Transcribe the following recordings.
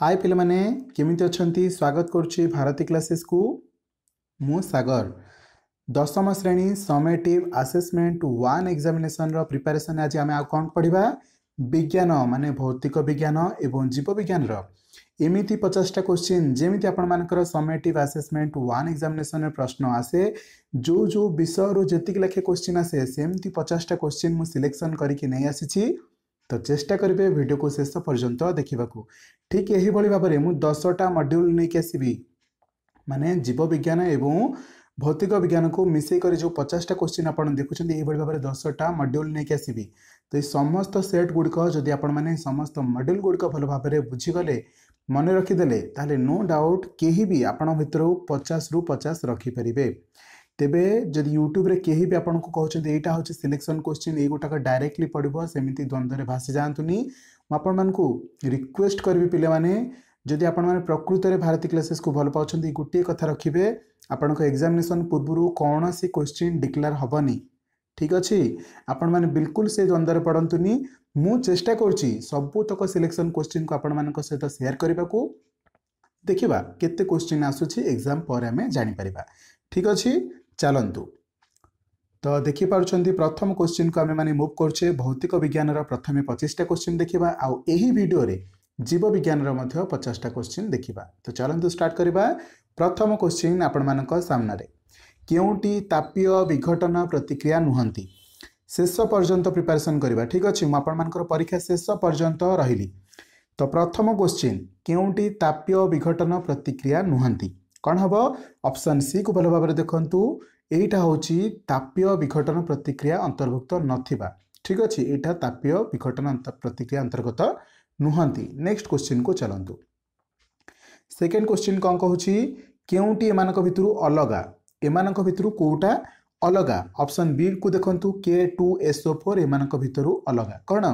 हाय ପିଲାମାନେ କେମିତି ଅଛନ୍ତି ସ୍ୱାଗତ କରୁଛି ଭାରତୀ କ୍ଲାସେସ୍କୁ ମୁଁ ସାଗର ଦଶମ ଶ୍ରେଣୀ ସମେଟିଭ୍ ଆସେସମେଣ୍ଟ ୱାନ୍ ଏକ୍ଜାମିନେସନ୍ର ପ୍ରିପାରେସନ୍ ଆଜି ଆମେ ଆଉ କ'ଣ ପଢ଼ିବା ବିଜ୍ଞାନ ମାନେ ଭୌତିକ ବିଜ୍ଞାନ ଏବଂ ଜୀବବିଜ୍ଞାନର ଏମିତି ପଚାଶଟା କୋଶ୍ଚିନ୍ ଯେମିତି ଆପଣମାନଙ୍କର ସମେଟିଭ୍ ଆସେସମେଣ୍ଟ ୱାନ୍ ଏକ୍ଜାମିନେସନ୍ରେ ପ୍ରଶ୍ନ ଆସେ ଯେଉଁ ଯେଉଁ ବିଷୟରୁ ଯେତିକି ଲେଖେ କୋଶ୍ଚିନ୍ ଆସେ ସେମିତି ପଚାଶଟା କୋଶ୍ଚିନ୍ ମୁଁ ସିଲେକ୍ସନ୍ କରିକି ନେଇ ଆସିଛି तो चेष्टा करेंगे भिड को शेष पर्यटन पर्यंत देखा ठीक यही भाव में मुझ दसटा मड्यूल नहीं कि आसवि मानने जीव विज्ञान एवं भौतिक विज्ञान को मिसेकर जो पचासटा क्वेश्चन आप देखुं ये भाव में दसटा मड्यूल नहीं कि आसबि तो ये समस्त सेट गुड़िक जदि आप समस्त मड्यूल गुड़िक भल भाव में बुझीगले मन रखीदे तेल नो डाउट के आपण भितर पचास रु पचास रखिपारे ତେବେ ଯଦି ୟୁଟ୍ୟୁବରେ କେହି ବି ଆପଣଙ୍କୁ କହୁଛନ୍ତି ଏଇଟା ହେଉଛି ସିଲେକ୍ସନ୍ କ୍ୱେଶ୍ଚିନ୍ ଏଇ ଗୋଟାକ ଡାଇରେକ୍ଟଲି ପଡ଼ିବ ସେମିତି ଦ୍ୱନ୍ଦ୍ୱରେ ଭାସି ଯାଆନ୍ତୁନି ମୁଁ ଆପଣମାନଙ୍କୁ ରିକ୍ୱେଷ୍ଟ କରିବି ପିଲାମାନେ ଯଦି ଆପଣମାନେ ପ୍ରକୃତରେ ଭାରତୀ କ୍ଲାସେସ୍କୁ ଭଲ ପାଉଛନ୍ତି ଗୋଟିଏ କଥା ରଖିବେ ଆପଣଙ୍କ ଏକ୍ଜାମିନେସନ୍ ପୂର୍ବରୁ କୌଣସି କ୍ୱେଶ୍ଚିନ୍ ଡିକ୍ଲେୟାର ହେବନି ଠିକ୍ ଅଛି ଆପଣମାନେ ବିଲକୁଲ ସେ ଦ୍ୱନ୍ଦ୍ୱରେ ପଡ଼ନ୍ତୁନି ମୁଁ ଚେଷ୍ଟା କରୁଛି ସବୁତକ ସିଲେକ୍ସନ୍ କ୍ୱେଶ୍ଚିନ୍କୁ ଆପଣମାନଙ୍କ ସହିତ ସେୟାର କରିବାକୁ ଦେଖିବା କେତେ କ୍ୱେଶ୍ଚିନ୍ ଆସୁଛି ଏକ୍ଜାମ୍ ପରେ ଆମେ ଜାଣିପାରିବା ଠିକ୍ ଅଛି ଚାଲନ୍ତୁ ତ ଦେଖିପାରୁଛନ୍ତି ପ୍ରଥମ କୋଶ୍ଚିନ୍କୁ ଆମେମାନେ ମୁଭ୍ କରୁଛେ ଭୌତିକ ବିଜ୍ଞାନର ପ୍ରଥମେ ପଚିଶଟା କୋଶ୍ଚିନ୍ ଦେଖିବା ଆଉ ଏହି ଭିଡ଼ିଓରେ ଜୀବ ବିଜ୍ଞାନର ମଧ୍ୟ ପଚାଶଟା କୋଶ୍ଚିନ୍ ଦେଖିବା ତ ଚାଲନ୍ତୁ ଷ୍ଟାର୍ଟ କରିବା ପ୍ରଥମ କୋଶ୍ଚିନ୍ ଆପଣମାନଙ୍କ ସାମ୍ନାରେ କେଉଁଟି ତାପୀୟ ବିଘଟନ ପ୍ରତିକ୍ରିୟା ନୁହନ୍ତି ଶେଷ ପର୍ଯ୍ୟନ୍ତ ପ୍ରିପାରେସନ୍ କରିବା ଠିକ୍ ଅଛି ମୁଁ ଆପଣମାନଙ୍କର ପରୀକ୍ଷା ଶେଷ ପର୍ଯ୍ୟନ୍ତ ରହିଲି ତ ପ୍ରଥମ କୋଶ୍ଚିନ୍ କେଉଁଟି ତାପ୍ୟ ବିଘଟନ ପ୍ରତିକ୍ରିୟା ନୁହନ୍ତି କ'ଣ ହେବ ଅପସନ୍ ସିକୁ ଭଲ ଭାବରେ ଦେଖନ୍ତୁ ଏଇଟା ହେଉଛି ତାପ୍ୟ ବିଘଟନ ପ୍ରତିକ୍ରିୟା ଅନ୍ତର୍ଭୁକ୍ତ ନଥିବା ଠିକ୍ ଅଛି ଏଇଟା ତାପ୍ୟ ବିଘଟନ ପ୍ରତିକ୍ରିୟା ଅନ୍ତର୍ଗତ ନୁହନ୍ତି ନେକ୍ସଟ କୋଶ୍ଚିନ୍କୁ ଚାଲନ୍ତୁ ସେକେଣ୍ଡ କୋଶ୍ଚିନ୍ କ'ଣ କହୁଛି କେଉଁଟି ଏମାନଙ୍କ ଭିତରୁ ଅଲଗା ଏମାନଙ୍କ ଭିତରୁ କେଉଁଟା ଅଲଗା ଅପସନ୍ ବିକୁ ଦେଖନ୍ତୁ କେ ଟୁ ଏସ୍ଓ ଫୋର୍ ଏମାନଙ୍କ ଭିତରୁ ଅଲଗା କ'ଣ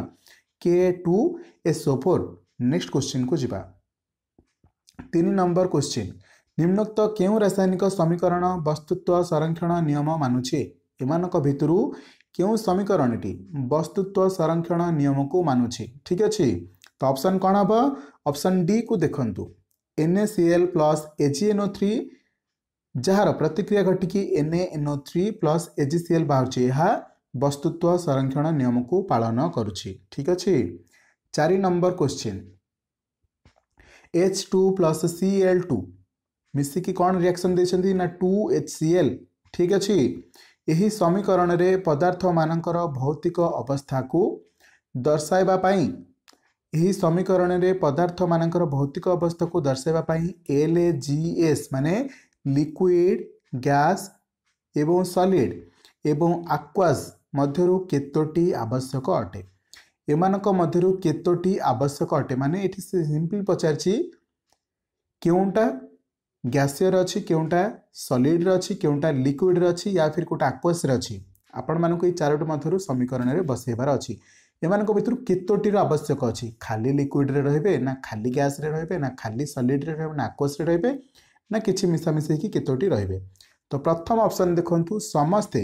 K two SO four next କୋଶ୍ଚିନ୍କୁ ଯିବା ତିନି ନମ୍ବର କୋଶ୍ଚିନ୍ ନିମ୍ନୋକ୍ତ କେଉଁ ରାସାୟନିକ ସମୀକରଣ ବସ୍ତୁତ୍ୱ ସଂରକ୍ଷଣ ନିୟମ ମାନୁଛି ଏମାନଙ୍କ ଭିତରୁ କେଉଁ ସମୀକରଣଟି ବସ୍ତୁତ୍ୱ ସଂରକ୍ଷଣ ନିୟମକୁ ମାନୁଛି ଠିକ୍ ଅଛି ତ ଅପସନ୍ କ'ଣ ହେବ ଅପସନ୍ ଡିକୁ ଦେଖନ୍ତୁ N A C L plus A G N O three ଯାହାର ପ୍ରତିକ୍ରିୟା ଘଟିକି N A N O three plus A G C L ବାହାରୁଛି ଏହା ବସ୍ତୁତ୍ୱ ସଂରକ୍ଷଣ ନିୟମକୁ ପାଳନ କରୁଛି ଠିକ୍ ଅଛି ଚାରି number question H two plus C L two ମିଶିକି କ'ଣ ରିଆକ୍ସନ୍ ଦେଇଛନ୍ତି ନା ଟୁ ଏଚ୍ ସି ଏଲ୍ ଠିକ୍ ଅଛି ଏହି ସମୀକରଣରେ ପଦାର୍ଥମାନଙ୍କର ଭୌତିକ ଅବସ୍ଥାକୁ ଦର୍ଶାଇବା ପାଇଁ ଏହି ସମୀକରଣରେ ପଦାର୍ଥମାନଙ୍କର ଭୌତିକ ଅବସ୍ଥାକୁ ଦର୍ଶାଇବା ପାଇଁ ଏଲ୍ ଏ ଜି ଏସ୍ ମାନେ ଲିକ୍ୱିଡ଼ ଗ୍ୟାସ୍ ଏବଂ ସଲିଡ଼ ଏବଂ ଆକ୍ୱାସ୍ ମଧ୍ୟରୁ କେତୋଟି ଆବଶ୍ୟକ ଅଟେ ଏମାନଙ୍କ ମଧ୍ୟରୁ କେତୋଟି ଆବଶ୍ୟକ ଅଟେ ମାନେ ଏଠି ସିମ୍ପଲି ପଚାରିଛି କେଉଁଟା ଗ୍ୟାସିୟର ଅଛି କେଉଁଟା ସଲିଡ଼ର ଅଛି କେଉଁଟା ଲିକ୍ୱିଡ଼ର ଅଛି ୟା ଫିର୍ କେଉଁଟା ଆକ୍ୱାସରେ ଅଛି ଆପଣମାନଙ୍କୁ ଏଇ ଚାରୋଟି ମଧ୍ୟରୁ ସମୀକରଣରେ ବସାଇବାର ଅଛି ଏମାନଙ୍କ ଭିତରୁ କେତୋଟିର ଆବଶ୍ୟକ ଅଛି ଖାଲି ଲିକ୍ୱିଡ଼ରେ ରହିବେ ନା ଖାଲି ଗ୍ୟାସରେ ରହିବେ ନା ଖାଲି ସଲିଡ଼ରେ ରହିବେ ନା ଆକ୍ୱାସରେ ରହିବେ ନା କିଛି ମିଶାମିଶାଇକି କେତୋଟି ରହିବେ ତ ପ୍ରଥମ ଅପସନ୍ ଦେଖନ୍ତୁ ସମସ୍ତେ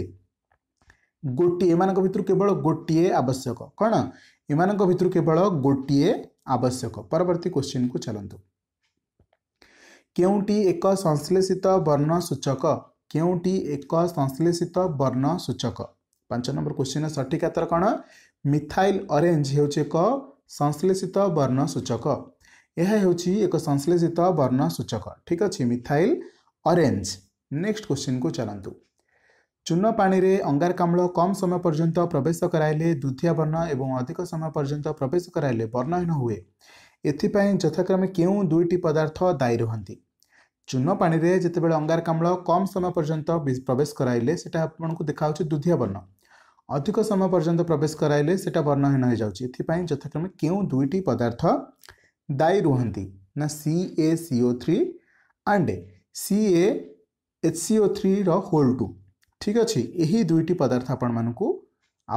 ଗୋଟିଏ ଏମାନଙ୍କ ଭିତରୁ କେବଳ ଗୋଟିଏ ଆବଶ୍ୟକ କ'ଣ ଏମାନଙ୍କ ଭିତରୁ କେବଳ ଗୋଟିଏ ଆବଶ୍ୟକ ପରବର୍ତ୍ତୀ କ୍ୱେଶ୍ଚିନ୍କୁ ଚାଲନ୍ତୁ କେଉଁଟି ଏକ ସଂଶ୍ଲେଷିତ ବର୍ଣ୍ଣ ସୂଚକ କେଉଁଟି ଏକ ସଂଶ୍ଲେଷିତ ବର୍ଣ୍ଣ ସୂଚକ ପାଞ୍ଚ ନମ୍ବର କ୍ୱେଶ୍ଚିନ୍ର ସଠିକ୍ ଆତର କ'ଣ ମିଥାଇଲ୍ ଅରେଞ୍ଜ ହେଉଛି ଏକ ସଂଶ୍ଲେଷିତ ବର୍ଣ୍ଣ ସୂଚକ ଏହା ହେଉଛି ଏକ ସଂଶ୍ଲେଷିତ ବର୍ଣ୍ଣ ସୂଚକ ଠିକ୍ ଅଛି ମିଥାଇଲ୍ ଅରେଞ୍ଜ ନେକ୍ସଟ କ୍ୱେଶ୍ଚିନ୍କୁ ଚାଲନ୍ତୁ ଚୂନ ପାଣିରେ ଅଙ୍ଗାରକାମ୍ଳ କମ୍ ସମୟ ପର୍ଯ୍ୟନ୍ତ ପ୍ରବେଶ କରାଇଲେ ଦୁଧିଆ ବର୍ଣ୍ଣ ଏବଂ ଅଧିକ ସମୟ ପର୍ଯ୍ୟନ୍ତ ପ୍ରବେଶ କରାଇଲେ ବର୍ଣ୍ଣହୀନ ହୁଏ ଏଥିପାଇଁ ଯଥାକ୍ରମେ କେଉଁ ଦୁଇଟି ପଦାର୍ଥ ଦାୟୀ ରହନ୍ତି ଚୂନ ପାଣିରେ ଯେତେବେଳେ ଅଙ୍ଗାରକାମ୍ଳ କମ୍ ସମୟ ପର୍ଯ୍ୟନ୍ତ ପ୍ରବେଶ କରାଇଲେ ସେଟା ଆପଣଙ୍କୁ ଦେଖାହେଉଛି ଦୁଧିଆ ବର୍ଣ୍ଣ ଅଧିକ ସମୟ ପର୍ଯ୍ୟନ୍ତ ପ୍ରବେଶ କରାଇଲେ ସେଟା ବର୍ଣ୍ଣହୀନ ହୋଇଯାଉଛି ଏଥିପାଇଁ ଯଥାକ୍ରମେ କେଉଁ ଦୁଇଟି ପଦାର୍ଥ ଦାୟୀ ରୁହନ୍ତି ନା C A CO three and C A H CO ଥ୍ରୀର ହୋଲ୍ ଟୁ ଠିକ୍ ଅଛି ଏହି ଦୁଇଟି ପଦାର୍ଥ ଆପଣମାନଙ୍କୁ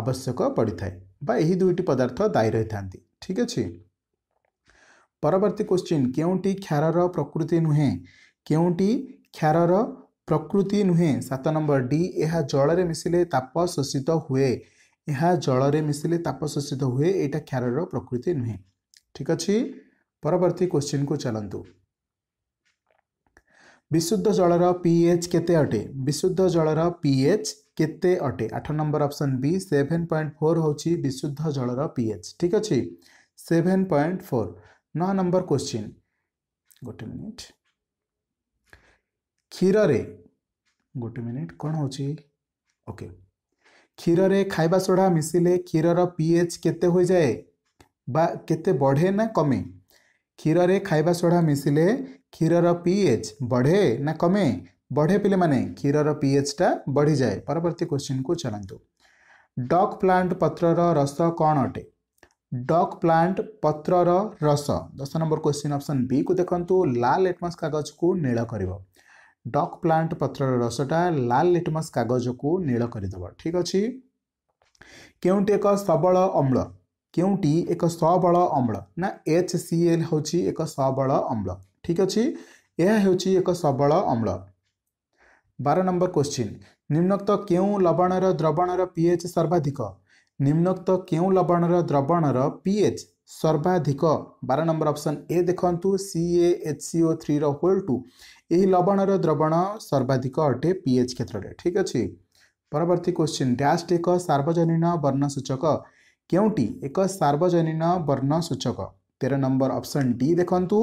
ଆବଶ୍ୟକ ପଡ଼ିଥାଏ ବା ଏହି ଦୁଇଟି ପଦାର୍ଥ ଦାୟୀ ରହିଥାନ୍ତି ଠିକ୍ ଅଛି ପରବର୍ତ୍ତୀ କୋଶ୍ଚିନ୍ କେଉଁଟି କ୍ଷାରର ପ୍ରକୃତି ନୁହେଁ କେଉଁଟି କ୍ଷାରର ପ୍ରକୃତି ନୁହେଁ ସାତ ନମ୍ବର ଡି ଏହା ଜଳରେ ମିଶିଲେ ତାପ ଶୋଷିତ ହୁଏ ଏହା ଜଳରେ ମିଶିଲେ ତାପ ଶୋଷିତ ହୁଏ ଏଇଟା କ୍ଷାରର ପ୍ରକୃତି ନୁହେଁ ଠିକ୍ ଅଛି ପରବର୍ତ୍ତୀ କୋଶ୍ଚିନ୍କୁ ଚାଲନ୍ତୁ ବିଶୁଦ୍ଧ ଜଳର ପିଏଚ୍ କେତେ ଅଟେ ବିଶୁଦ୍ଧ ଜଳର ପିଏଚ୍ କେତେ ଅଟେ ଆଠ number option B seven point four ହେଉଛି ବିଶୁଦ୍ଧ ଜଳର ପିଏଚ୍ ଠିକ୍ ଅଛି ସେଭେନ୍ ପଏଣ୍ଟ ଫୋର୍ ନଅ ନମ୍ବର କୋଶ୍ଚିନ୍ ଗୋଟେ ମିନିଟ୍ କ୍ଷୀରରେ ଗୋଟେ ମିନିଟ୍ କ'ଣ ହେଉଛି ଓକେ କ୍ଷୀରରେ ଖାଇବା ସୋଡ଼ା ମିଶିଲେ କ୍ଷୀରର ପି ଏଚ୍ କେତେ ହୋଇଯାଏ ବା କେତେ ବଢ଼େ ନା କମେ କ୍ଷୀରରେ ଖାଇବା ସୋଡ଼ା ମିଶିଲେ କ୍ଷୀରର ପି ଏଚ୍ ବଢ଼େ ନା କମେ ବଢ଼େ ପିଲେମାନେ କ୍ଷୀରର ପି ଏଚ୍ଟା ବଢ଼ିଯାଏ ପରବର୍ତ୍ତୀ କୋଶ୍ଚିନ୍କୁ ଚାଲନ୍ତୁ ଡକ୍ ପ୍ଲାଣ୍ଟ ପତ୍ରର ରସ କ'ଣ ଅଟେ डक प्लान्ट पत्र रस दस नम्बर क्वश्चिन् अप्सन बी को लाल लिटमस कागज कु नील डक प्लान्ट पत्र रसटा लाल लिटमस कागज कु नील ठिक एक सबल अम्ल के सबल अम्ल नच सिएल हौ चाहिँ एक सबल अम्ल ठीक अहिले यहाँ चाहिँ एक सबल अम्ल बार नम्बर क्वश्चिन् निम्नक्त के लबण र द्रबणर सर्वाधिक ନିମ୍ନୋକ୍ତ କେଉଁ ଲବଣର ଦ୍ରବଣର ପିଏଚ୍ ସର୍ବାଧିକ ବାର ନମ୍ବର ଅପସନ୍ ଏ ଦେଖନ୍ତୁ C A H C O ଥ୍ରୀର ହୋଲ୍ ଟୁ ଏହି ଲବଣର ଦ୍ରବଣ ସର୍ବାଧିକ ଅଟେ ପିଏଚ୍ କ୍ଷେତ୍ରରେ ଠିକ୍ ଅଛି ପରବର୍ତ୍ତୀ କ୍ୱେଶ୍ଚିନ୍ ଡ୍ୟାସ୍ଟ ଏକ ସାର୍ବଜନୀନ ବର୍ଣ୍ଣସୂଚକ କେଉଁଟି ଏକ ସାର୍ବଜନୀନ ବର୍ଣ୍ଣସୂଚକ ତେର ନମ୍ବର ଅପସନ୍ ଡି ଦେଖନ୍ତୁ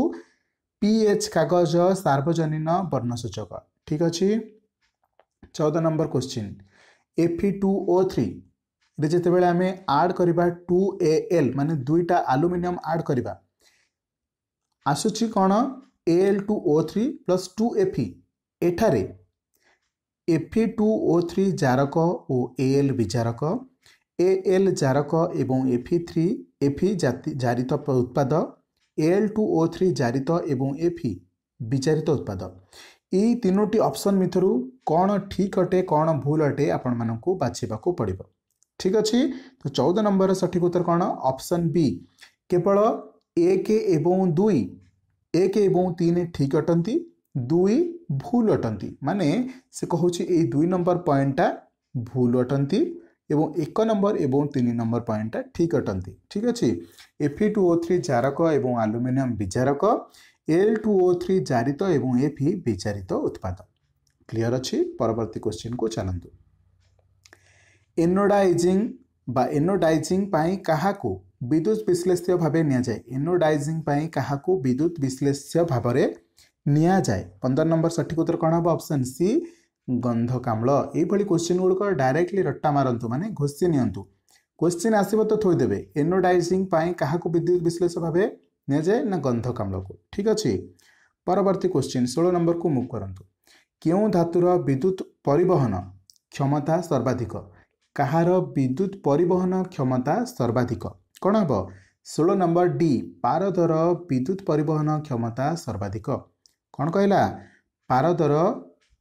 ପିଏଚ୍ କାଗଜ ସାର୍ବଜନୀନ ବର୍ଣ୍ଣସୂଚକ ଠିକ୍ ଅଛି ଚଉଦ number question Fe two O three যেতবে আমি আড করা টু এ এল মানে দুইটা আলুমিনিয়ম আড করা আসুচি কোণ A L two O three plus two Fe এঠারে এফি টু ও থ্রি জারক ও এ এল বিজারক এ এল জারক এবং এফি থ্রি এফি জারিত উৎপাদ এল টু ও থ্রি জারিত এবং এফি বিজারিত উৎপাদ এই তিনোটি অপসন ভিতর কোণ ঠিক অটে কোণ ভুল অটে আপনার বাছবাক পড়ব ঠিক ଅଛି ତ ଚଉଦ ନମ୍ବରର ସଠିକ୍ ଉତ୍ତର କ'ଣ ଅପସନ୍ ବି କେବଳ ଏକ ଏବଂ ଦୁଇ ଏକ ଏବଂ ତିନି ଠିକ୍ ଅଟନ୍ତି ଦୁଇ ଭୁଲ ଅଟନ୍ତି ମାନେ ସେ କହୁଛି ଏଇ ଦୁଇ ନମ୍ବର ପଏଣ୍ଟଟା ଭୁଲ ଅଟନ୍ତି এবং এক নম্বর এবং তিন নম্বর পয়েন্টটা ঠিক অটন্তি ঠিক আছে এফি টু ও থ্রি জারক এবং আলুমিনিয়াম বিজারক এল টু ও থ্রি জারিত এবং এফি বিজারিত উৎপাদ ক্লিয়ার অছি পরবর্তী কোশ্চিন কু চালু ଏନୋଡାଇଜିଂ ବା ଏନୋଡାଇଜିଂ ପାଇଁ କାହାକୁ ବିଦ୍ୟୁତ୍ ବିଶ୍ଳେଷ୍ୟ ଭାବେ ନିଆଯାଏ ଏନୋଡାଇଜିଂ ପାଇଁ କାହାକୁ ବିଦ୍ୟୁତ୍ ବିଶ୍ଳେଷ୍ୟ ଭାବରେ ନିଆଯାଏ ପନ୍ଦର ନମ୍ବର ସଠିକ୍ ଉତ୍ତର କ'ଣ ହେବ ଅପସନ୍ ସି ଗନ୍ଧକାମ୍ଳ ଏଇଭଳି କୋଶ୍ଚିନ୍ ଗୁଡ଼ିକ ଡାଇରେକ୍ଟଲି ରଟା ମାରନ୍ତୁ ମାନେ ଘୋଷି ନିଅନ୍ତୁ କୋଶ୍ଚିନ୍ ଆସିବ ତ ଥୋଇଦେବେ ଏନୋଡାଇଜିଂ ପାଇଁ କାହାକୁ ବିଦ୍ୟୁତ ବିଶ୍ଳେଷ ଭାବେ ନିଆଯାଏ ନା ଗନ୍ଧକାମ୍ଳକୁ ଠିକ୍ ଅଛି ପରବର୍ତ୍ତୀ କୋଶ୍ଚିନ୍ ଷୋହଳ ନମ୍ବରକୁ ମୁଭ୍ କରନ୍ତୁ କେଉଁ ଧାତୁର ବିଦ୍ୟୁତ ପରିବହନ କ୍ଷମତା ସର୍ବାଧିକ କାହାର ବିଦ୍ୟୁତ ପରିବହନ କ୍ଷମତା ସର୍ବାଧିକ କ'ଣ ହେବ ଷୋହଳ ନମ୍ବର ଡି ପାରଦର ବିଦ୍ୟୁତ ପରିବହନ କ୍ଷମତା ସର୍ବାଧିକ କ'ଣ କହିଲା ପାରଦର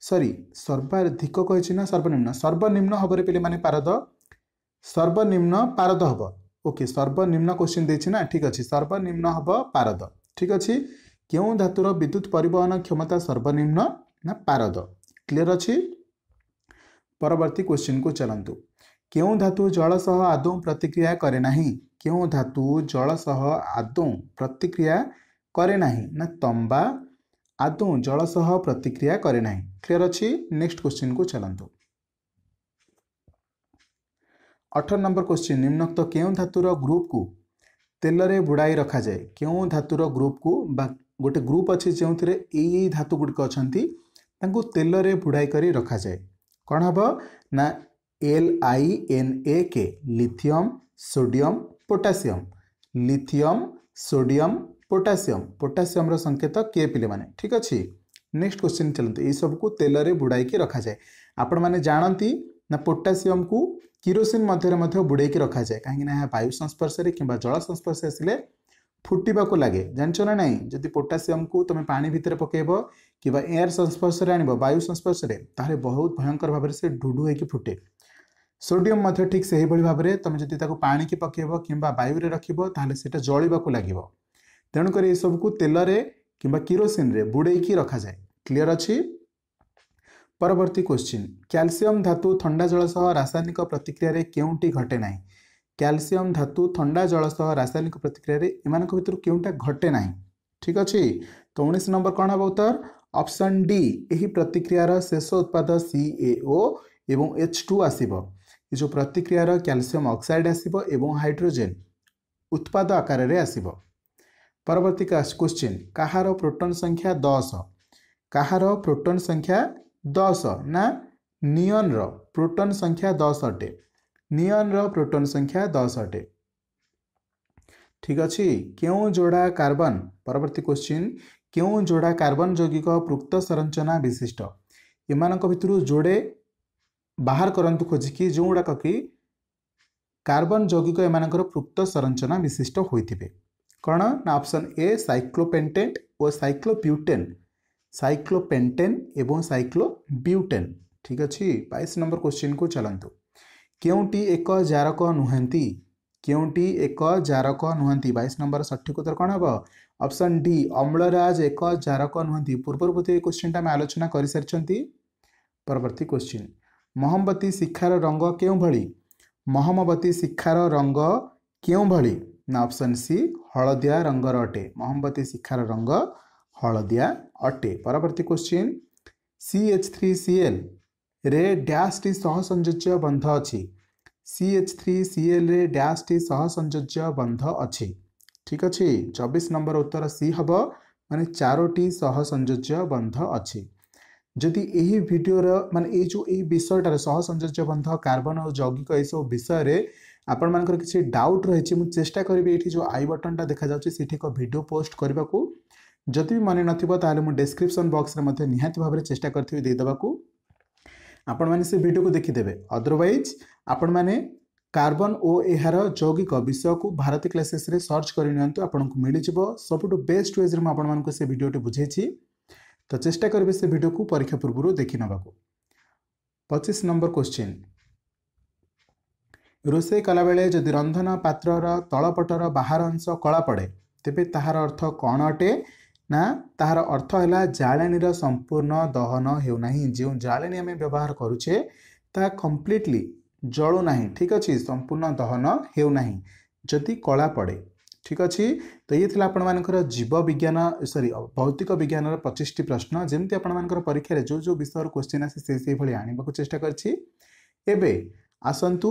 ସରି ସର୍ବାଧିକ କହିଛି ନା ସର୍ବନିମ୍ନ ସର୍ବନିମ୍ନ ହେବରେ ପିଲାମାନେ ପାରଦ ସର୍ବନିମ୍ନ ପାରଦ ହେବ ଓକେ ସର୍ବନିମ୍ନ କୋଶ୍ଚିନ୍ ଦେଇଛି ନା ଠିକ୍ ଅଛି ସର୍ବନିମ୍ନ ହେବ ପାରଦ ଠିକ୍ ଅଛି କେଉଁ ଧାତୁର ବିଦ୍ୟୁତ ପରିବହନ କ୍ଷମତା ସର୍ବନିମ୍ନ ନା ପାରଦ କ୍ଲିଅର ଅଛି ପରବର୍ତ୍ତୀ କୋଶ୍ଚିନ୍କୁ ଚାଲନ୍ତୁ କେଉଁ ଧାତୁ ଜଳ ସହ ଆଦୌ ପ୍ରତିକ୍ରିୟା କରେ ନାହିଁ କେଉଁ ଧାତୁ ଜଳ ସହ ଆଦୌ ପ୍ରତିକ୍ରିୟା କରେ ନାହିଁ ନା ତମ୍ବା ଆଦୌ ଜଳ ସହ ପ୍ରତିକ୍ରିୟା କରେ ନାହିଁ କ୍ଲିଅର ଅଛି ନେକ୍ସଟ କ୍ୱେଶ୍ଚିନ୍କୁ ଚାଲନ୍ତୁ ଅଠର ନମ୍ବର କ୍ୱେଶ୍ଚିନ୍ ନିମ୍ନକ୍ତ କେଉଁ ଧାତୁର ଗ୍ରୁପକୁ ତେଲରେ ବୁଡ଼ାଇ ରଖାଯାଏ କେଉଁ ଧାତୁର ଗ୍ରୁପକୁ ବା ଗୋଟେ ଗ୍ରୁପ୍ ଅଛି ଯେଉଁଥିରେ ଏଇ ଏଇ ଧାତୁ ଗୁଡ଼ିକ ଅଛନ୍ତି ତାଙ୍କୁ ତେଲରେ ବୁଡ଼ାଇ କରି ରଖାଯାଏ କ'ଣ ହେବ ନା L I N A K lithium sodium potassium lithium sodium potassium potassium संकेत किए पिले ठीक अच्छे नेक्स्ट क्वेश्चन चलते ये सब को तेल में बुड़ाई रखा जाए आपण मैंने जानती ना पोटासियम को କିରୋସିନ୍ ମଧ୍ୟରେ ମଧ୍ୟ ବୁଡ଼େଇକି ରଖାଯାଏ କାହିଁକିନା ଏହା ବାୟୁ ସଂସ୍ପର୍ଶରେ କିମ୍ବା ଜଳ ସଂସ୍ପର୍ଶ ଆସିଲେ ଫୁଟିବାକୁ ଲାଗେ ଜାଣିଛ ନା ନାହିଁ ଯଦି ପୋଟାସିୟମକୁ ତୁମେ ପାଣି ଭିତରେ ପକାଇବ କିମ୍ବା ଏୟାର ସଂସ୍ପର୍ଶରେ ଆଣିବ ବାୟୁ ସଂସ୍ପର୍ଶରେ ତାହେଲେ ବହୁତ ଭୟଙ୍କର ଭାବରେ ସେ ଢୁଢୁ ହୋଇକି ଫୁଟେ ସୋଡ଼ିୟମ୍ ମଧ୍ୟ ଠିକ୍ ସେହିଭଳି ଭାବରେ ତୁମେ ଯଦି ତାକୁ ପାଣିକି ପକାଇବ କିମ୍ବା ବାୟୁରେ ରଖିବ ତାହେଲେ ସେଇଟା ଜଳିବାକୁ ଲାଗିବ ତେଣୁକରି ଏସବୁକୁ ତେଲରେ କିମ୍ବା କିରୋସିନ୍ରେ ବୁଡ଼େଇକି ରଖାଯାଏ କ୍ଲିଅର୍ ଅଛି ପରବର୍ତ୍ତୀ କ୍ୱେଶ୍ଚିନ୍ କ୍ୟାଲସିୟମ୍ ଧାତୁ ଥଣ୍ଡା ଜଳ ସହ ରାସାୟନିକ ପ୍ରତିକ୍ରିୟାରେ କେଉଁଟି ଘଟେ ନାହିଁ କ୍ୟାଲସିୟମ୍ ଧାତୁ ଥଣ୍ଡା ଜଳ ସହ ରାସାୟନିକ ପ୍ରତିକ୍ରିୟାରେ ଏମାନଙ୍କ ଭିତରୁ କେଉଁଟା ଘଟେ ନାହିଁ ଠିକ୍ ଅଛି ତ ଉଣେଇଶ ନମ୍ବର କ'ଣ ହେବ ଉତ୍ତର ଅପସନ୍ ଡି ଏହି ପ୍ରତିକ୍ରିୟାର ଶେଷ ଉତ୍ପାଦ ସି ଏ ଓ ଏବଂ ଏଚ୍ ଟୁ ଆସିବ यो जो प्रतिक्रिय र अक्साइड अक्सइड आस हाइड्रोजेन उत्पाद आकार आकारले आसी क्वि कहाँ प्रोटोन संख्या दस कहाँ प्रोटोन संख्या दस नोटोन संख्या दस अटे नियन र प्रोटोन संख्या दस अटे ठिक अझ जोडा कार्बन पवर्ती क्वि केही जोडा कार्बन जौगिक पृक्त संरचना विशिष्ट एमा भरु जोडे ବାହାର କରନ୍ତୁ ଖୋଜିକି ଯେଉଁଗୁଡ଼ାକ କି କାର୍ବନ ଯୌଗିକ ଏମାନଙ୍କର ପୃକ୍ତ ସଂରଚନା ବିଶିଷ୍ଟ ହୋଇଥିବେ କ'ଣ ନା ଅପସନ୍ ଏ ସାଇକ୍ଲୋପେଣ୍ଟେଣ୍ଟ ଓ ସାଇକ୍ଲୋପ୍ୟୁଟେନ୍ ସାଇକ୍ଲୋପେଣ୍ଟେନ୍ ଏବଂ ସାଇକ୍ଲୋବ୍ୟୁଟେନ୍ ଠିକ୍ ଅଛି ବାଇଶ ନମ୍ବର କୋଶ୍ଚିନ୍କୁ ଚାଲନ୍ତୁ କେଉଁଟି ଏକ ଜାରକ ନୁହନ୍ତି କେଉଁଟି ଏକ ଜାରକ ନୁହନ୍ତି ବାଇଶ ନମ୍ବର ସଠିକ୍ ଉତ୍ତର କ'ଣ ହେବ ଅପସନ୍ ଡି ଅମ୍ଳରାଜ ଏକ ଜାରକ ନୁହନ୍ତି ପୂର୍ବରୁ ବୋଧେ ଏ କୋଶ୍ଚିନ୍ଟା ଆମେ ଆଲୋଚନା କରିସାରିଛନ୍ତି ପରବର୍ତ୍ତୀ କୋଶ୍ଚିନ୍ ମହମବତୀ ଶିକ୍ଷାର ରଙ୍ଗ କେଉଁଭଳି ମହମବତୀ ଶିକ୍ଷାର ରଙ୍ଗ କେଉଁଭଳି ନା ଅପସନ୍ ସି ହଳଦିଆ ରଙ୍ଗର ଅଟେ ମହମବତୀ ଶିକ୍ଷାର ରଙ୍ଗ ହଳଦିଆ ଅଟେ ପରବର୍ତ୍ତୀ question C H three C L ରେ ଡ୍ୟାସ୍ଟି ସହ ସଂଯୋଜ୍ୟ ବନ୍ଧ ଅଛି ସି ଏଚ୍ ଥ୍ରୀ ସି ଏଲ୍ରେ ଡ୍ୟାସ୍ଟି ସହ ସଂଯୋଜ୍ୟ ବନ୍ଧ ଅଛି ଠିକ୍ ଅଛି ଚବିଶ ନମ୍ବର ଉତ୍ତର ସି ହେବ ମାନେ ଚାରୋଟି ସହ ସଂଯୋଜ୍ୟ ବନ୍ଧ ଅଛି ଯଦି ଏହି ଭିଡ଼ିଓର ମାନେ ଏଇ ଯେଉଁ ଏଇ ବିଷୟଟାରେ ସହ ସୌନ୍ଦର୍ଯ୍ୟବନ୍ଧ କାର୍ବନ ଓ ଯୌଗିକ ଏସବୁ ବିଷୟରେ ଆପଣମାନଙ୍କର କିଛି ଡାଉଟ୍ ରହିଛି ମୁଁ ଚେଷ୍ଟା କରିବି ଏଇଠି ଯେଉଁ ଆଇ ବଟନ୍ଟା ଦେଖାଯାଉଛି ସେଠି ଏକ ଭିଡ଼ିଓ ପୋଷ୍ଟ କରିବାକୁ ଯଦି ବି ମନେ ନଥିବ ତାହେଲେ ମୁଁ ଡେସ୍କ୍ରିପ୍ସନ୍ ବକ୍ସରେ ମଧ୍ୟ ନିହାତି ଭାବରେ ଚେଷ୍ଟା କରିଥିବି ଦେଇଦେବାକୁ ଆପଣମାନେ ସେ ଭିଡ଼ିଓକୁ ଦେଖିଦେବେ ଅଦରୱାଇଜ୍ ଆପଣମାନେ କାର୍ବନ୍ ଓ ଏହାର ଯୌଗିକ ବିଷୟକୁ ଭାରତୀ କ୍ଲାସେସ୍ରେ ସର୍ଚ୍ଚ କରିନିଅନ୍ତୁ ଆପଣଙ୍କୁ ମିଳିଯିବ ସବୁଠୁ ବେଷ୍ଟ ୱେଜ୍ରେ ମୁଁ ଆପଣମାନଙ୍କୁ ସେ ଭିଡ଼ିଓଟି ବୁଝେଇଛି ତ ଚେଷ୍ଟା କରିବେ ସେ ଭିଡ଼ିଓକୁ ପରୀକ୍ଷା ପୂର୍ବରୁ ଦେଖିନେବାକୁ ପଚିଶ ନମ୍ବର କ୍ୱେଶ୍ଚିନ୍ ରୋଷେଇ କଲାବେଳେ ଯଦି ରନ୍ଧନ ପାତ୍ରର ତଳପଟର ବାହାର ଅଂଶ କଳା ପଡ଼େ ତେବେ ତାହାର ଅର୍ଥ କ'ଣ ଅଟେ ନା ତାହାର ଅର୍ଥ ହେଲା ଜାଳେଣୀର ସମ୍ପୂର୍ଣ୍ଣ ଦହନ ହେଉନାହିଁ ଯେଉଁ ଜାଳେଣୀ ଆମେ ବ୍ୟବହାର କରୁଛେ ତାହା କମ୍ପ୍ଲିଟଲି ଜଳୁନାହିଁ ଠିକ୍ ଅଛି ସମ୍ପୂର୍ଣ୍ଣ ଦହନ ହେଉନାହିଁ ଯଦି କଳା ପଡ଼େ ঠিক ଅଛି ତ ଇଏ ଥିଲା ଆପଣମାନଙ୍କର ଜୀବ ବିଜ୍ଞାନ ସରି ଭୌତିକ ବିଜ୍ଞାନର ପଚିଶଟି ପ୍ରଶ୍ନ ଯେମିତି ଆପଣମାନଙ୍କର ପରୀକ୍ଷାରେ ଯେଉଁ ଯେଉଁ ବିଷୟର କୋଶ୍ଚିନ୍ ଆସେ ସେଇ ସେଇଭଳି ଆଣିବାକୁ ଚେଷ୍ଟା କରିଛି ଏବେ ଆସନ୍ତୁ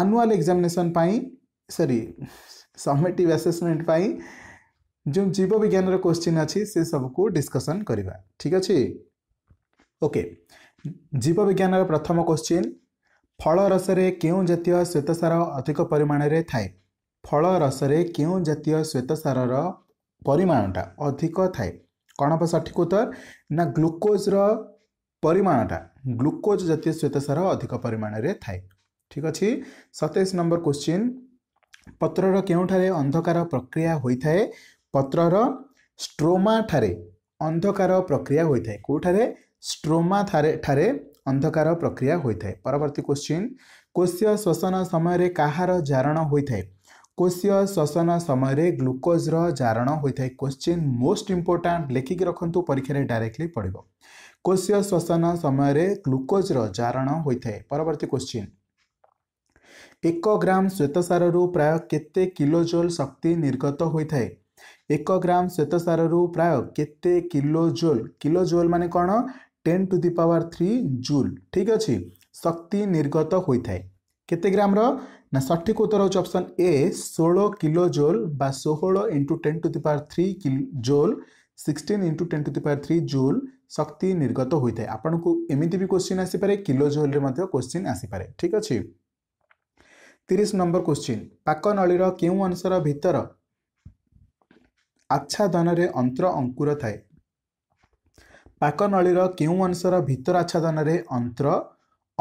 ଆନୁଆଲ୍ ଏକ୍ଜାମିନେସନ୍ ପାଇଁ ସରି ସମିଟିଭ୍ ଆସେସମେଣ୍ଟ ପାଇଁ ଯେଉଁ ଜୀବ ବିଜ୍ଞାନର କୋଶ୍ଚିନ୍ ଅଛି ସେ ସବୁକୁ ଡିସ୍କସନ୍ କରିବା ଠିକ୍ ଅଛି ଓକେ ଜୀବ ବିଜ୍ଞାନର ପ୍ରଥମ କୋଶ୍ଚିନ୍ ଫଳ ରସରେ କେଉଁ ଜାତୀୟ ଶ୍ୱେତସାର ଅଧିକ ପରିମାଣରେ ଥାଏ ଫଳ ରସରେ କେଉଁ ଜାତୀୟ ଶ୍ୱେତସାରର ପରିମାଣଟା ଅଧିକ ଥାଏ କ'ଣ ହେବ ସଠିକ୍ ଉତ୍ତର ନା ଗ୍ଲୁକୋଜର ପରିମାଣଟା ଗ୍ଲୁକୋଜ ଜାତୀୟ ଶ୍ୱେତସାର ଅଧିକ ପରିମାଣରେ ଥାଏ ଠିକ୍ ଅଛି ସତେଇଶ ନମ୍ବର କୋଶ୍ଚିନ୍ ପତ୍ରର କେଉଁଠାରେ ଅନ୍ଧକାର ପ୍ରକ୍ରିୟା ହୋଇଥାଏ ପତ୍ରର ଷ୍ଟ୍ରୋମା ଠାରେ ଅନ୍ଧକାର ପ୍ରକ୍ରିୟା ହୋଇଥାଏ କେଉଁଠାରେ ଷ୍ଟ୍ରୋମା ଠାରେ ଅନ୍ଧକାର ପ୍ରକ୍ରିୟା ହୋଇଥାଏ ପରବର୍ତ୍ତୀ କୋଶ୍ଚିନ୍ କୋଷୀୟ ଶୋଷଣ ସମୟରେ କାହାର ଜାରଣ ହୋଇଥାଏ कोश्य श्वसन समयले ग्लुकोज र जारण हुने कोश्चिन् मोस्ट इम्पोर्टान्ट लेखिक रोक्नु परीक्षा डाइरेक्टली पढ्यो को्य श्वसन समयले ग्लुकोज र जारण हुने पर्वती क्वश्चिन् एक ग्राम श्वेत सारु प्राय केते किलोजोल शक्ति निगत हुने एक ग्राम श्वेत सारु प्राय केते किलोजोल किलोजोल मे कन् ten to the power three joule ठीक अहिले शक्ति निर्गत हुने କେତେ ଗ୍ରାମର ନା ସଠିକ୍ ଉତ୍ତର ହେଉଛି ଅପସନ୍ ଏ ଷୋହଳ କିଲୋ ଜୋଲ୍ ବା ଷୋହଳ into ten to the power three joule sixteen into ten to the power three joule ଶକ୍ତି ନିର୍ଗତ ହୋଇଥାଏ ଆପଣଙ୍କୁ ଏମିତି ବି କ୍ୱେଶ୍ଚିନ୍ ଆସିପାରେ କିଲୋ ଜୋଲ୍ରେ ମଧ୍ୟ କ୍ୱେଶ୍ଚିନ୍ ଆସିପାରେ ଠିକ୍ ଅଛି ତିରିଶ ନମ୍ବର କ୍ୱେଶ୍ଚିନ୍ ପାକ ନଳୀର କେଉଁ ଅଂଶର ଭିତର ଆଚ୍ଛାଦନରେ ଅନ୍ତର ଅଙ୍କୁର ଥାଏ ପାକ ନଳୀର କେଉଁ ଅଂଶର ଭିତର ଆଚ୍ଛାଦନରେ ଅନ୍ତର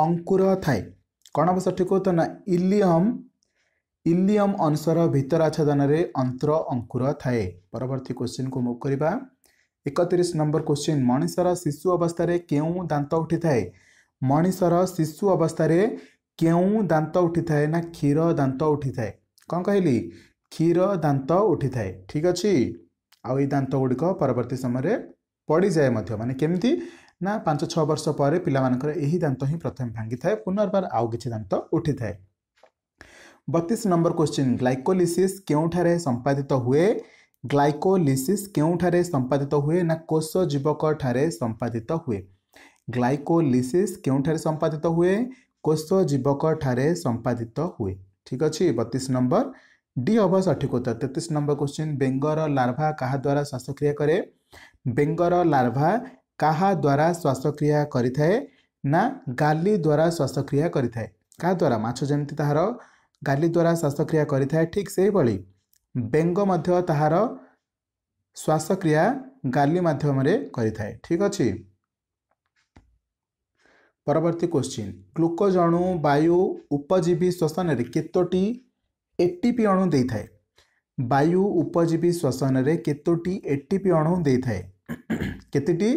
ଅଙ୍କୁର ଥାଏ କ'ଣ ହେବ ସଠିକ କହୁଥିଲ ନା ଇଲିୟମ ଇଲିୟମ ଅଂଶର ଭିତର ଆଚ୍ଛାଦନରେ ଅନ୍ତର ଅଙ୍କୁର ଥାଏ ପରବର୍ତ୍ତୀ କୋଶ୍ଚିନ୍କୁ ମୁଭ୍ କରିବା ଏକତିରିଶ ନମ୍ବର କୋଶ୍ଚିନ୍ ମଣିଷର ଶିଶୁ ଅବସ୍ଥାରେ କେଉଁ ଦାନ୍ତ ଉଠିଥାଏ ମଣିଷର ଶିଶୁ ଅବସ୍ଥାରେ କେଉଁ ଦାନ୍ତ ଉଠିଥାଏ ନା କ୍ଷୀର ଦାନ୍ତ ଉଠିଥାଏ କ'ଣ କହିଲି କ୍ଷୀର ଦାନ୍ତ ଉଠିଥାଏ ଠିକ୍ ଅଛି ଆଉ ଏଇ ଦାନ୍ତ ଗୁଡ଼ିକ ପରବର୍ତ୍ତୀ ସମୟରେ ପଡ଼ିଯାଏ ମଧ୍ୟ ମାନେ କେମିତି ନା ପାଞ୍ଚ ଛଅ ବର୍ଷ ପରେ ପିଲାମାନଙ୍କର ଏହି ଦାନ୍ତ ହିଁ ପ୍ରଥମେ ଭାଙ୍ଗିଥାଏ ପୁନର୍ବାର ଆଉ କିଛି ଦାନ୍ତ ଉଠିଥାଏ ବତିଶ ନମ୍ବର କ୍ୱେଶ୍ଚିନ୍ ଗ୍ଲାଇକୋଲିସିସ୍ କେଉଁଠାରେ ସମ୍ପାଦିତ ହୁଏ ଗ୍ଲାଇକୋଲିସିସ୍ କେଉଁଠାରେ ସମ୍ପାଦିତ ହୁଏ ନା କୋଷ ଠାରେ ସମ୍ପାଦିତ ହୁଏ ଗ୍ଲାଇକୋଲିସିସ୍ କେଉଁଠାରେ ସମ୍ପାଦିତ ହୁଏ କୋଷ ଜୀବକଠାରେ ସମ୍ପାଦିତ ହୁଏ ଠିକ୍ ଅଛି ବତିଶ ନମ୍ବର ଡି ହବ ସଠିକ ଉତ୍ତର ତେତିଶ ନମ୍ବର କ୍ୱେଶ୍ଚିନ୍ ବେଙ୍ଗର ଲାର୍ଭା କାହା ଦ୍ୱାରା ଶ୍ୱାସକ୍ରିୟା କରେ ବେଙ୍ଗର ଲାର୍ଭା କାହା ଦ୍ୱାରା ଶ୍ୱାସକ୍ରିୟା କରିଥାଏ ନା ଗାଲି ଦ୍ୱାରା ଶ୍ୱାସକ୍ରିୟା କରିଥାଏ କାହା ଦ୍ୱାରା ମାଛ ଯେମିତି ତାହାର ଗାଲି ଦ୍ୱାରା ଶ୍ୱାସକ୍ରିୟା କରିଥାଏ ଠିକ୍ ସେହିଭଳି ବେଙ୍ଗ ମଧ୍ୟ ତାହାର ଶ୍ୱାସକ୍ରିୟା ଗାଲି ମାଧ୍ୟମରେ କରିଥାଏ ଠିକ୍ ଅଛି ପରବର୍ତ୍ତୀ କୋଶ୍ଚିନ୍ ଗ୍ଲୁକୋଜ୍ ଅଣୁ ବାୟୁ ଉପଜୀବୀ ଶ୍ୱସନରେ କେତୋଟି ଏ ଟିପି ଅଣୁ ଦେଇଥାଏ ବାୟୁ ଉପଜୀବୀ ଶ୍ୱସନରେ କେତୋଟି ଏ ଟିପି ଅଣୁ ଦେଇଥାଏ କେତେଟି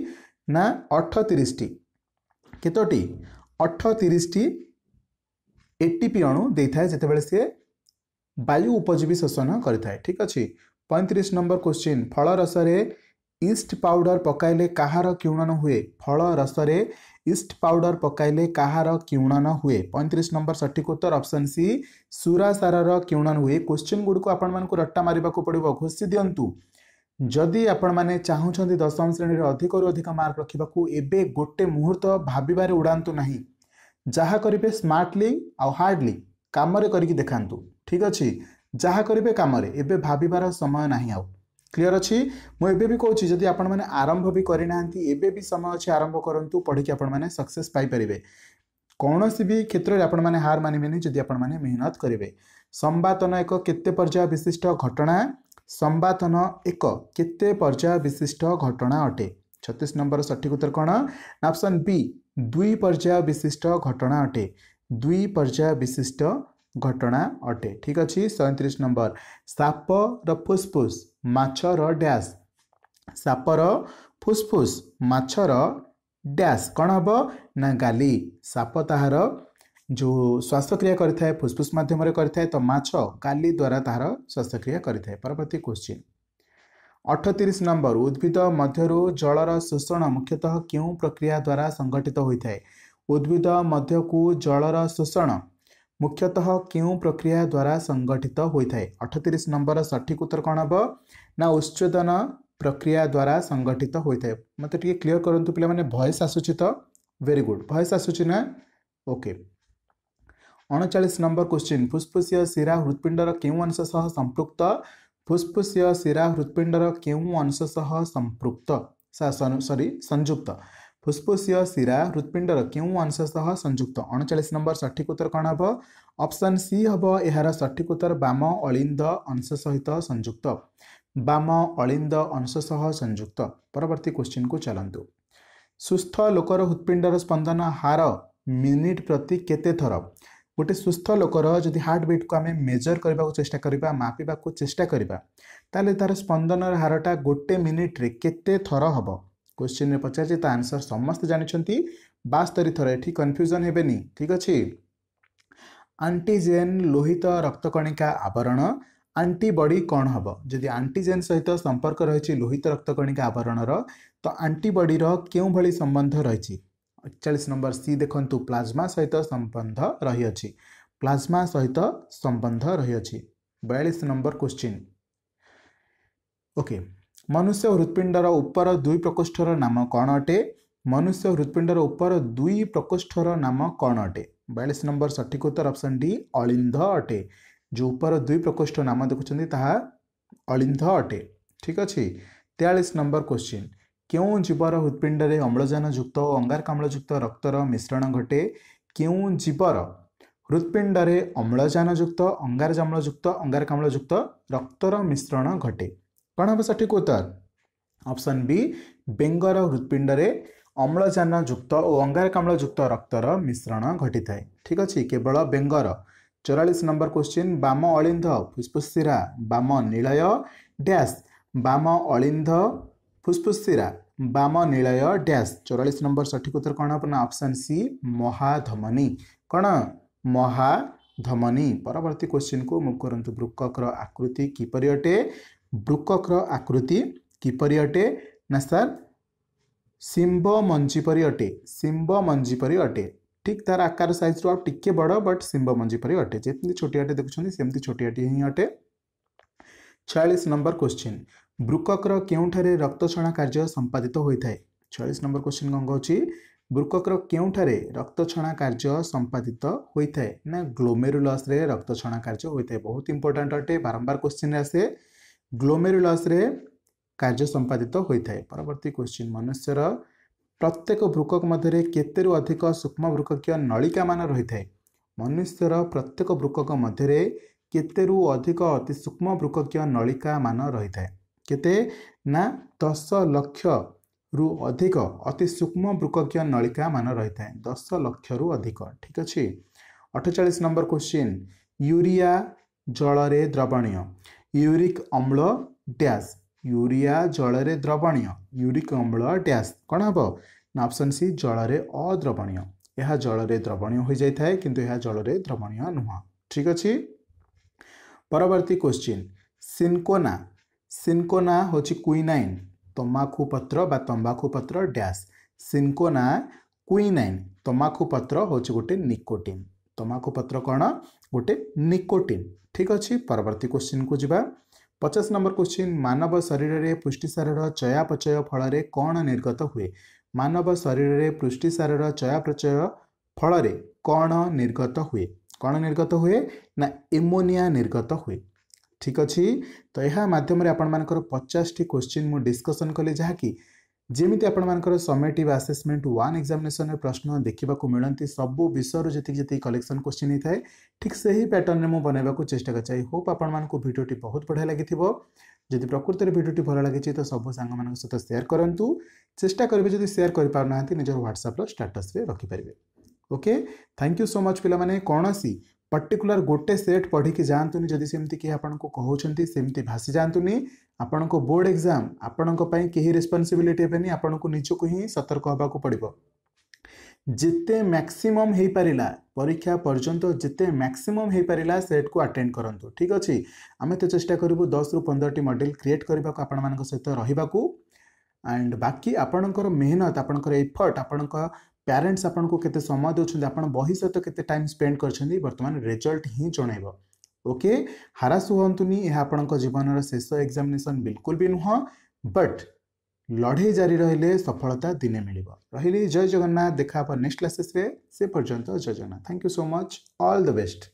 ନା ଅଠତିରିଶଟି କେତୋଟି ଅଠତିରିଶଟି ଏଟିପି ଅଣୁ ଦେଇଥାଏ ଯେତେବେଳେ ସିଏ ବାୟୁ ଉପଜୀବୀ ଶୋଷଣ କରିଥାଏ ଠିକ୍ ଅଛି ପଇଁତିରିଶ ନମ୍ବର କୋଶ୍ଚିନ୍ ଫଳ ରସରେ ଇଷ୍ଟ ପାଉଡ଼ର ପକାଇଲେ କାହାର କିଉଣନ ହୁଏ ଫଳ ରସରେ ଇଷ୍ଟ ପାଉଡ଼ର ପକାଇଲେ କାହାର କିଉଣନ ହୁଏ ପଇଁତିରିଶ ନମ୍ବର ସଠିକ୍ ଉତ୍ତର ଅପସନ୍ ସି ସୁରାସାରର କିଉଣନ ହୁଏ କୋଶ୍ଚିନ୍ ଗୁଡ଼ିକୁ ଆପଣମାନଙ୍କୁ ରଟ୍ଟା ମାରିବାକୁ ପଡ଼ିବ ଘୋଷି ଦିଅନ୍ତୁ ଯଦି ଆପଣମାନେ ଚାହୁଁଛନ୍ତି ଦଶମ ଶ୍ରେଣୀରେ ଅଧିକରୁ ଅଧିକ ମାର୍କ ରଖିବାକୁ ଏବେ ଗୋଟେ ମୁହୂର୍ତ୍ତ ଭାବିବାରେ ଉଡ଼ାନ୍ତୁ ନାହିଁ ଯାହା କରିବେ ସ୍ମାର୍ଟଲି ଆଉ ହାର୍ଡ଼ଲି କାମରେ କରିକି ଦେଖାନ୍ତୁ ଠିକ୍ ଅଛି ଯାହା କରିବେ କାମରେ ଏବେ ଭାବିବାର ସମୟ ନାହିଁ ଆଉ କ୍ଲିଅର୍ ଅଛି ମୁଁ ଏବେ ବି କହୁଛି ଯଦି ଆପଣମାନେ ଆରମ୍ଭ ବି କରିନାହାନ୍ତି ଏବେ ବି ସମୟ ଅଛି ଆରମ୍ଭ କରନ୍ତୁ ପଢ଼ିକି ଆପଣମାନେ ସକ୍ସେସ୍ ପାଇପାରିବେ କୌଣସି ବି କ୍ଷେତ୍ରରେ ଆପଣମାନେ ହାର ମାନିବେନି ଯଦି ଆପଣମାନେ ମେହନତ କରିବେ ସମ୍ବାଦନ ଏକ କେତେ ପର୍ଯ୍ୟାୟ ବିଶିଷ୍ଟ ଘଟଣା ସମ୍ବାଦନ ଏକ କେତେ ପର୍ଯ୍ୟାୟ ବିଶିଷ୍ଟ ଘଟଣା ଅଟେ ଛତିଶ ନମ୍ବର ସଠିକ ଉତ୍ତର କ'ଣ ଅପସନ୍ ବି ଦୁଇ ପର୍ଯ୍ୟାୟ ବିଶିଷ୍ଟ ଘଟଣା ଅଟେ ଦୁଇ ପର୍ଯ୍ୟାୟ ବିଶିଷ୍ଟ ଘଟଣା ଅଟେ ଠିକ୍ ଅଛି ସଇଁତିରିଶ ନମ୍ବର ସାପର ଫୁସ୍ଫୁସ୍ ମାଛର ଡ୍ୟାସ୍ ସାପର ଫୁସ୍ଫୁସ୍ ମାଛର ଡ୍ୟାସ୍ କ'ଣ ହେବ ନା ଗାଲି ସାପ ତାହାର जो श्वासक्रिया गरिुसफुस माध्यम गरि माछ कालीद्वारा ता श्वासक्रिया गरिबर्ती क्वि अठतिरिवर उद्भिदम मध्य जल रोषण मुख्यत केही प्रक्रियाद्वारा सङ्गठित हुने उद्भिदम जल जलर शोषण मुख्यतः मुख्यत केही प्रक्रियाद्वारा सङ्गठित हुने नंबर सठिक उत्तर कम हे नच्छोदन प्रक्रियाद्वारा सङ्गठित हुए मि क्लियर गरु पहि भएस आसु त वेरी गुड भएस ओके अनचाइस नम्बर क्वश्चिन् फुष्पुसिरा हृत्पिण्डर केही अंशसँग सम्पृक्त फुष्पुसिरा हृत्पिण्ड र केही अंशसँग सम्पूक्त सरी संयुक्त फुस्पुसिरा हृत्पिण्ड र अंश सह संयुक्त अनचाइस नम्बर सठिक उत्तर कहाँ हे अप्सन सी हे यहाँ सठिक उत्तर बाम अलिन्द अंश सहित संयुक्त बाम अलिन्द सह संयुक्त परवर्ती क्वेन सुस्थ लोकर स्पंदन हार मिनिट प्रति मिनट थर ଗୋଟେ ସୁସ୍ଥ ଲୋକର ଯଦି ହାର୍ଟ ବିଟ୍କୁ ଆମେ ମେଜର୍ କରିବାକୁ ଚେଷ୍ଟା କରିବା ମାପିବାକୁ ଚେଷ୍ଟା କରିବା ତାହେଲେ ତା'ର ସ୍ପନ୍ଦନର ହାରଟା ଗୋଟେ ମିନିଟ୍ରେ କେତେ ଥର ହେବ କୋଶ୍ଚିନ୍ରେ ପଚାରିଛି ତା ଆନ୍ସର୍ ସମସ୍ତେ ଜାଣିଛନ୍ତି ବାସ୍ତରୀ ଥର ଏଠି କନଫ୍ୟୁଜନ୍ ହେବେନି ଠିକ୍ ଅଛି ଆଣ୍ଟିଜେନ୍ ଲୋହିତ ରକ୍ତକଣିକା ଆବରଣ ଆଣ୍ଟିବଡ଼ି କ'ଣ ହେବ ଯଦି ଆଣ୍ଟିଜେନ୍ ସହିତ ସମ୍ପର୍କ ରହିଛି ଲୋହିତ ରକ୍ତକଣିକା ଆବରଣର ତ ଆଣ୍ଟିବଡ଼ିର କେଉଁଭଳି ସମ୍ବନ୍ଧ ରହିଛି चालिस नम्बर सी देखु प्लाज्मा सहित सम्बन्ध रहिअन प्लाज्मा सहित सम्बन्ध रहिअचो बयालिस नम्बर क्वश्चिन् ओके मनुष्य हृत्पिण्ड र उप दुई प्रकोष्ठ नाम कन् अटे मनुष्य हृत्पिण्ड र उप दुई प्रकोष्ठ नाम कन् अटे बयास नम्बर सठिक उत्तर अप्सन डी अलिन्ध अटे जो उप दुई प्रकोष्ठ नाम देखुन्छ ता अलिन्ध अटे ठीक अहिले तेयालिस नम्बर क्वेश्चिन् କେଉଁ ଜୀବର ହୃତ୍ପିଣ୍ଡରେ ଅମ୍ଳଜାନଯୁକ୍ତ ଓ ଅଙ୍ଗାରକାମ୍ଳଯୁକ୍ତ ରକ୍ତର ମିଶ୍ରଣ ଘଟେ କେଉଁ ଜୀବର ହୃତ୍ପିଣ୍ଡରେ ଅମ୍ଳଜାନଯୁକ୍ତ ଅଙ୍ଗାରଜାମ୍ଳଯୁକ୍ତ ଅଙ୍ଗାରକାମ୍ଳଯୁକ୍ତ ରକ୍ତର ମିଶ୍ରଣ ଘଟେ କ'ଣ ହେବ ସଠିକ୍ ଉତ୍ତର ଅପସନ୍ ବି ବେଙ୍ଗର ହୃତ୍ପିଣ୍ଡରେ ଅମ୍ଳଜାନଯୁକ୍ତ ଓ ଅଙ୍ଗାରକାମ୍ଳଯୁକ୍ତ ରକ୍ତର ମିଶ୍ରଣ ଘଟିଥାଏ ଠିକ୍ ଅଛି କେବଳ ବେଙ୍ଗର ଚଉରାଳିଶ ନମ୍ବର କ୍ୱେଶ୍ଚିନ୍ ବାମ ଅଳିନ୍ଧ ଫୁସ୍ଫୁସିରା ବାମ ନୀଳୟ ଡ୍ୟାସ୍ ବାମ ଅଳିନ୍ଧ ଫୁସ୍ଫୁସିରା बाम निलय ड्यास चौरािस नम्बर सठिक उत्तर कहाँ अप्सन महाधमनी महाधमन कहाधमनी परवर्ती क्वन कुनै ब्रुककर आकृति कपरि अटे ब्रुककर आकृति किपरि अटे निम्ब मञ्जी परि अटे सिम्ब मञ्जी परि अटे ठीक त आकार सइज रु आउ टिके बड बट सिम्ब मञ्जी परि अटे जति छोटिटे देखुन सोटे हिँड अटे छलिस नम्बर क्वश्चिन् ବୃକକର କେଉଁଠାରେ ରକ୍ତଛଣା କାର୍ଯ୍ୟ ସମ୍ପାଦିତ ହୋଇଥାଏ ଚାଳିଶ ନମ୍ବର କ୍ୱେଶ୍ଚିନ୍ କ'ଣ କହୁଛି ବୃକକର କେଉଁଠାରେ ରକ୍ତଛଣା କାର୍ଯ୍ୟ ସମ୍ପାଦିତ ହୋଇଥାଏ ନା ଗ୍ଲୋମେରୁଲସ୍ରେ ରକ୍ତଛଣା କାର୍ଯ୍ୟ ହୋଇଥାଏ ବହୁତ ଇମ୍ପୋର୍ଟାଣ୍ଟ ଅଟେ ବାରମ୍ବାର କ୍ୱେଶ୍ଚିନ୍ରେ ଆସେ ଗ୍ଲୋମେରୁଲସ୍ରେ କାର୍ଯ୍ୟ ସମ୍ପାଦିତ ହୋଇଥାଏ ପରବର୍ତ୍ତୀ କ୍ୱେଶ୍ଚିନ୍ ମନୁଷ୍ୟର ପ୍ରତ୍ୟେକ ବୃକକ ମଧ୍ୟରେ କେତେରୁ ଅଧିକ ସୂକ୍ଷ୍ମ ବୃକକୀୟ ନଳିକାମାନ ରହିଥାଏ ମନୁଷ୍ୟର ପ୍ରତ୍ୟେକ ବୃକକ ମଧ୍ୟରେ କେତେରୁ ଅଧିକ ଅତି ସୂକ୍ଷ୍ମ ବୃକକୀୟ ନଳିକାମାନ ରହିଥାଏ କେତେ ନା ଦଶ ଲକ୍ଷରୁ ଅଧିକ ଅତି ସୂକ୍ଷ୍ମ ବୃକକୀୟ ନଳିକା ମାନ ରହିଥାଏ ଦଶ ଲକ୍ଷରୁ ଅଧିକ ଠିକ୍ ଅଛି ଅଠଚାଳିଶ ନମ୍ବର କୋଶ୍ଚିନ୍ ୟୁରିଆ ଜଳରେ ଦ୍ରବଣୀୟ ୟୁରିକ୍ ଅମ୍ଳ ଡ୍ୟାସ୍ ୟୁରିଆ ଜଳରେ ଦ୍ରବଣୀୟ ୟୁରିକ୍ ଅମ୍ଳ ଡ୍ୟାସ୍ କ'ଣ ହେବ ନା ଅପସନ୍ ସି ଜଳରେ ଅଦ୍ରବଣୀୟ ଏହା ଜଳରେ ଦ୍ରବଣୀୟ ହୋଇଯାଇଥାଏ କିନ୍ତୁ ଏହା ଜଳରେ ଦ୍ରବଣୀୟ ନୁହଁ ଠିକ୍ ଅଛି ପରବର୍ତ୍ତୀ କୋଶ୍ଚିନ୍ ସିନ୍କୋନା ସିନକୋନା ହେଉଛି କୁଇନାଇନ୍ ତମାଖୁ ପତ୍ର ବା ତମ୍ବାଖୁ ପତ୍ର ଡ୍ୟାସ୍ ସିନକୋନା କୁଇନାଇନ୍ ତମାଖୁ ପତ୍ର ହେଉଛି ଗୋଟେ ନିକୋଟିନ୍ ତମାଖୁ ପତ୍ର କ'ଣ ଗୋଟେ ନିକୋଟିନ୍ ଠିକ୍ ଅଛି ପରବର୍ତ୍ତୀ କୋଶ୍ଚିନ୍କୁ ଯିବା ପଚାଶ ନମ୍ବର କୋଶ୍ଚିନ୍ ମାନବ ଶରୀରରେ ପୁଷ୍ଟିସାରର ଚୟାପଚୟ ଫଳରେ କ'ଣ ନିର୍ଗତ ହୁଏ ମାନବ ଶରୀରରେ ପୁଷ୍ଟିସାରର ଚୟାପଚୟ ଫଳରେ କ'ଣ ନିର୍ଗତ ହୁଏ କ'ଣ ନିର୍ଗତ ହୁଏ ନା ଏମୋନିଆ ନିର୍ଗତ ହୁଏ ଠିକ୍ ଅଛି ତ ଏହା ମାଧ୍ୟମରେ ଆପଣମାନଙ୍କର ପଚାଶଟି କୋଶ୍ଚିନ୍ ମୁଁ ଡିସ୍କସନ୍ କଲି ଯାହାକି ଯେମିତି ଆପଣମାନଙ୍କର ସମେଟିଭ୍ ଆସେସମେଣ୍ଟ ୱାନ୍ ଏକ୍ଜାମିନେସନ୍ରେ ପ୍ରଶ୍ନ ଦେଖିବାକୁ ମିଳନ୍ତି ସବୁ ବିଷୟରୁ ଯେତିକି ଯେତିକି କଲେକ୍ସନ୍ କୋଶ୍ଚିନ୍ ହେଇଥାଏ ଠିକ୍ ସେହି ପ୍ୟାଟର୍ନରେ ମୁଁ ବନାଇବାକୁ ଚେଷ୍ଟା କରିଛି ଆଇ ହୋପ୍ ଆପଣମାନଙ୍କୁ ଭିଡ଼ିଓଟି ବହୁତ ବଢ଼ିଆ ଲାଗିଥିବ ଯଦି ପ୍ରକୃତରେ ଭିଡ଼ିଓଟି ଭଲ ଲାଗିଛି ତ ସବୁ ସାଙ୍ଗମାନଙ୍କ ସହିତ ସେୟାର କରନ୍ତୁ ଚେଷ୍ଟା କରିବେ ଯଦି ସେୟାର କରିପାରୁନାହାନ୍ତି ନିଜର ହ୍ୱାଟ୍ସଆପ୍ର ଷ୍ଟାଟସ୍ରେ ରଖିପାରିବେ okay thank you so much ପିଲାମାନେ କୌଣସି पर्टिकुलर गोटे सेट पढ़ी जातुनि जदि सेमती के आपन को कहउछंती सेमती भासी जातुनि आपन को बोर्ड एग्जाम आपन को पई केही रिस्पांसिबिलिटी हेबेनी आपन को निज को ही सतर्क होबा को पड़िबो जिते मैक्सिमम हो पारा परीक्षा पर्यटन जिते मैक्सिमम हो पारा सेट को अटेंड करूँ ठीक अच्छे आम तो चेषा करूँ दस रु टी मडेल क्रिएट करने आपण मान सहित रहा एंड बाकी आपणकर मेहनत आपणकर एफर्ट आपणकर प्यारेन्ट्स आपत समय देखते आप बही सहित के टाइम स्पेड करते बर्तमान रेजल्ट हिं जन ओके हारास हूँ यह आप जीवन शेष एक्जामेसन बिल्कुल भी नुह बट लड़े जारी रही सफलता दिने मिल रही जय जगन्नाथ देखा नेक्स्ट क्लासेस से पर्यटन जय Jagannath thank you so much all the best